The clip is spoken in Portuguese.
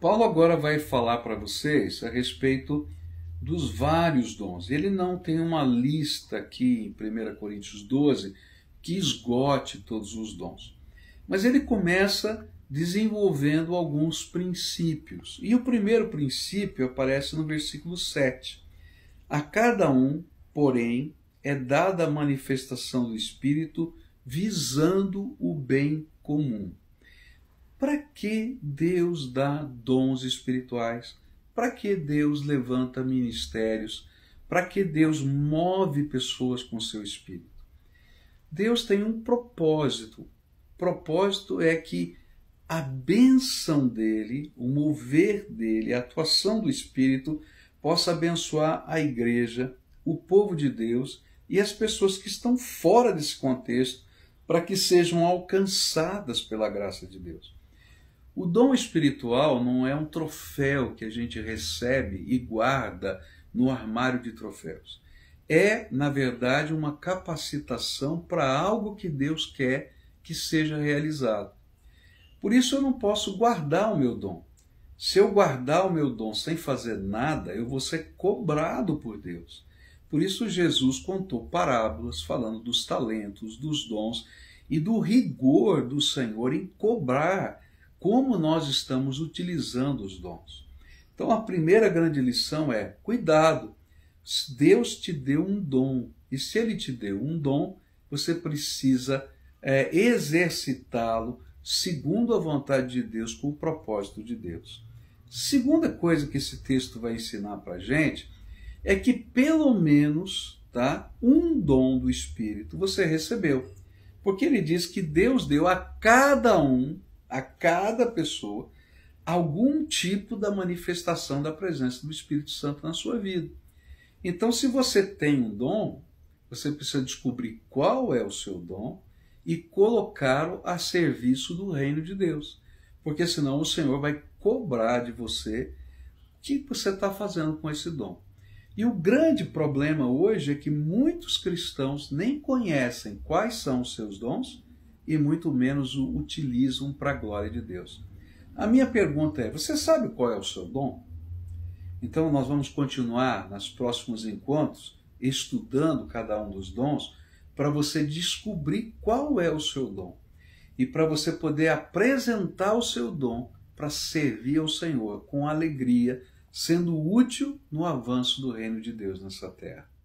Paulo agora vai falar para vocês a respeito dos vários dons. Ele não tem uma lista aqui em 1 Coríntios 12 que esgote todos os dons. Mas ele começa desenvolvendo alguns princípios. E o primeiro princípio aparece no versículo 7. A cada um, porém, é dada a manifestação do Espírito visando o bem comum. Para que Deus dá dons espirituais? Para que Deus levanta ministérios? Para que Deus move pessoas com seu espírito? Deus tem um propósito. O propósito é que a benção dele, o mover dele, a atuação do espírito possa abençoar a igreja, o povo de Deus e as pessoas que estão fora desse contexto para que sejam alcançadas pela graça de Deus. O dom espiritual não é um troféu que a gente recebe e guarda no armário de troféus. É, na verdade, uma capacitação para algo que Deus quer que seja realizado. Por isso eu não posso guardar o meu dom. Se eu guardar o meu dom sem fazer nada, eu vou ser cobrado por Deus. Por isso Jesus contou parábolas falando dos talentos, dos dons e do rigor do Senhor em cobrar como nós estamos utilizando os dons. Então, a primeira grande lição é: cuidado, Deus te deu um dom, e se Ele te deu um dom, você precisa é, exercitá-lo segundo a vontade de Deus, com o propósito de Deus. Segunda coisa que esse texto vai ensinar para a gente é que pelo menos tá, um dom do Espírito você recebeu. Porque ele diz que Deus deu a cada um a cada pessoa algum tipo da manifestação da presença do Espírito Santo na sua vida. Então, se você tem um dom, você precisa descobrir qual é o seu dom e colocá-lo a serviço do reino de Deus. Porque senão o Senhor vai cobrar de você o que você está fazendo com esse dom. E o grande problema hoje é que muitos cristãos nem conhecem quais são os seus dons e muito menos o utilizam para a glória de Deus. A minha pergunta é: você sabe qual é o seu dom? Então, nós vamos continuar nos próximos encontros estudando cada um dos dons para você descobrir qual é o seu dom e para você poder apresentar o seu dom para servir ao Senhor com alegria, sendo útil no avanço do reino de Deus nessa terra.